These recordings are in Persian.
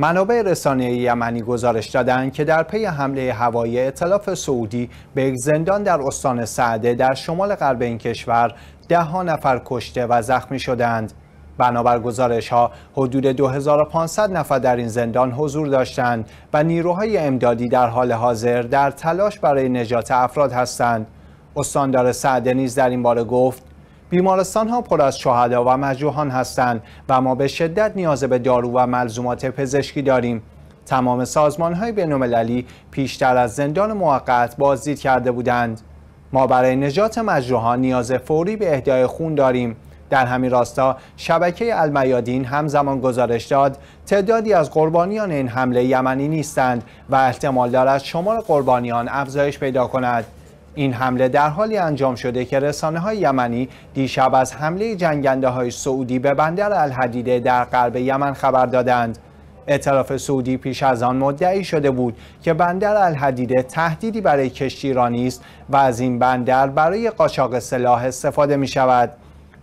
منابع رسانه یمنی گزارش دادند که در پی حمله هوایی اطلاف سعودی به یک زندان در استان سعده در شمال غرب این کشور ده ها نفر کشته و زخمی شدند. بنابر گزارش ها حدود 2500 نفر در این زندان حضور داشتند و نیروهای امدادی در حال حاضر در تلاش برای نجات افراد هستند. استاندار سعده نیز در این باره گفت بیمارستان ها پر از شهدا و مجروحان هستند و ما به شدت نیاز به دارو و ملزومات پزشکی داریم تمام سازمان های بین المللی پیشتر از زندان موقت بازدید کرده بودند ما برای نجات مجروحان نیاز فوری به اهدای خون داریم در همین راستا شبکه المیادین همزمان گزارش داد تعدادی از قربانیان این حمله یمنی نیستند و احتمال دارد شمار قربانیان افزایش پیدا کند این حمله در حالی انجام شده که رسانه های یمنی دیشب از حمله جنگنده های سعودی به بندر الحدیده در غرب یمن خبر دادند. اعتراف سعودی پیش از آن مدعی شده بود که بندر الحدیده تهدیدی برای کشتیرانی است و از این بندر برای قاچاق سلاح استفاده می شود.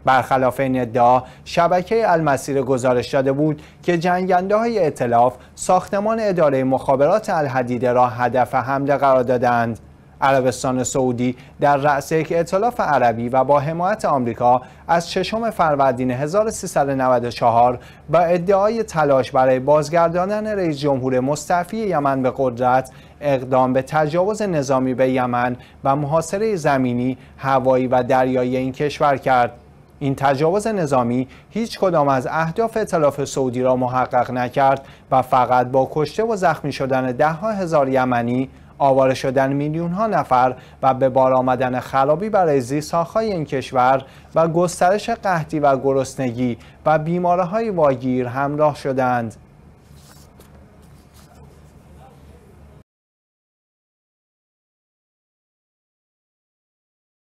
برخلاف این ادعا شبکه المسیر گزارش داده بود که جنگنده های اطلاف ساختمان اداره مخابرات الحدیده را هدف حمله قرار دادند عربستان سعودی در رأس یک اطلاف عربی و با حمایت آمریکا از ششم فروردین 1394 با ادعای تلاش برای بازگرداندن رئیس جمهور مستعفی یمن به قدرت اقدام به تجاوز نظامی به یمن و محاصره زمینی، هوایی و دریایی این کشور کرد. این تجاوز نظامی هیچ کدام از اهداف اطلاف سعودی را محقق نکرد و فقط با کشته و زخمی شدن ها هزار یمنی آوار شدن میلیون ها نفر و به بار آمدن خرابی برای زیرساختهای این کشور و گسترش قحطی و گرسنگی و بیماره های واگیر همراه شدند.